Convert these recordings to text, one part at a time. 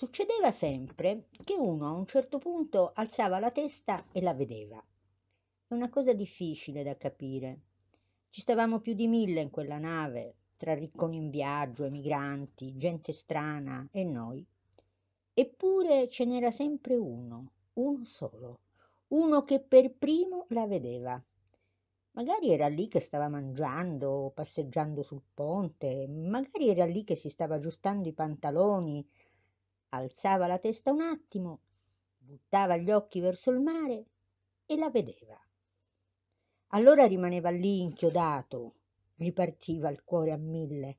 Succedeva sempre che uno a un certo punto alzava la testa e la vedeva. È una cosa difficile da capire. Ci stavamo più di mille in quella nave, tra ricconi in viaggio, emigranti, gente strana e noi. Eppure ce n'era sempre uno, uno solo, uno che per primo la vedeva. Magari era lì che stava mangiando o passeggiando sul ponte, magari era lì che si stava aggiustando i pantaloni alzava la testa un attimo, buttava gli occhi verso il mare e la vedeva. Allora rimaneva lì inchiodato, gli partiva il cuore a mille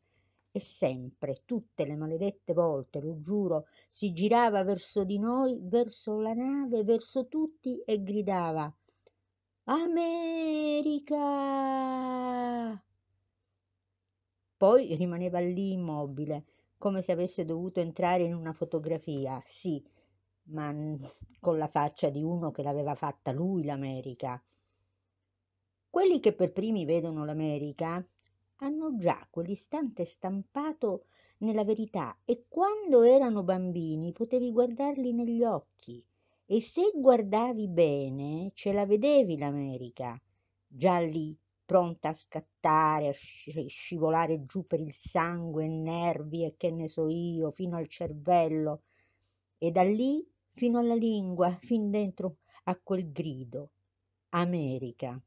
e sempre, tutte le maledette volte, lo giuro, si girava verso di noi, verso la nave, verso tutti e gridava America! Poi rimaneva lì immobile, come se avesse dovuto entrare in una fotografia, sì, ma con la faccia di uno che l'aveva fatta lui l'America. Quelli che per primi vedono l'America hanno già quell'istante stampato nella verità e quando erano bambini potevi guardarli negli occhi e se guardavi bene ce la vedevi l'America, già lì pronta a scattare, a scivolare giù per il sangue, nervi e che ne so io, fino al cervello e da lì fino alla lingua, fin dentro a quel grido. America.